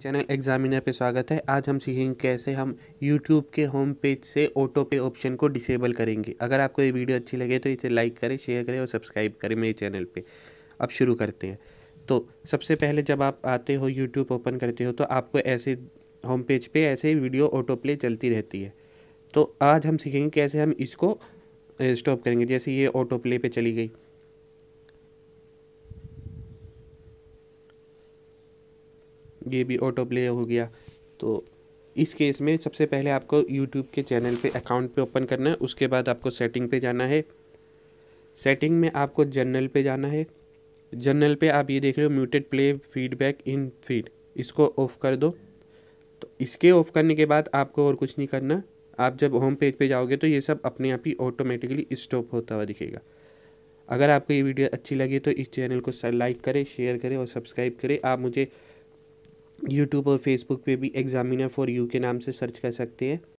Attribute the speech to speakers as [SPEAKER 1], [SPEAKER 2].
[SPEAKER 1] channel examiner पे स्वागत है आज हम सीखेंगे कैसे हम यूट्यूब के होम पेज से ऑटो पे ऑप्शन को डिसेबल करेंगे अगर आपको ये वीडियो अच्छी लगे तो इसे लाइक करें शेयर करें और सब्सक्राइब करें मेरे चैनल पे अब शुरू करते हैं तो सबसे पहले जब आप आते हो यूट्यूब ओपन करते हो तो आपको ऐसे होम पेज पर पे ऐसे वीडियो ऑटो प्ले चलती रहती है तो आज हम सीखेंगे कैसे हम इसको स्टॉप करेंगे जैसे ये ऑटो प्ले पर चली गई ये भी ऑटो प्ले हो गया तो इस केस में सबसे पहले आपको यूट्यूब के चैनल पे अकाउंट पे ओपन करना है उसके बाद आपको सेटिंग पे जाना है सेटिंग में आपको जर्नल पे जाना है जर्नल पे आप ये देख रहे हो muted play feedback in feed इसको ऑफ़ कर दो तो इसके ऑफ़ करने के बाद आपको और कुछ नहीं करना आप जब होम पेज पे जाओगे तो ये सब अपने आप ही ऑटोमेटिकली स्टॉप होता हुआ दिखेगा अगर आपको ये वीडियो अच्छी लगी तो इस चैनल को लाइक करें शेयर करें और सब्सक्राइब करें आप मुझे यूट्यूब और फेसबुक पे भी एग्जामिनर फॉर यू के नाम से सर्च कर सकते हैं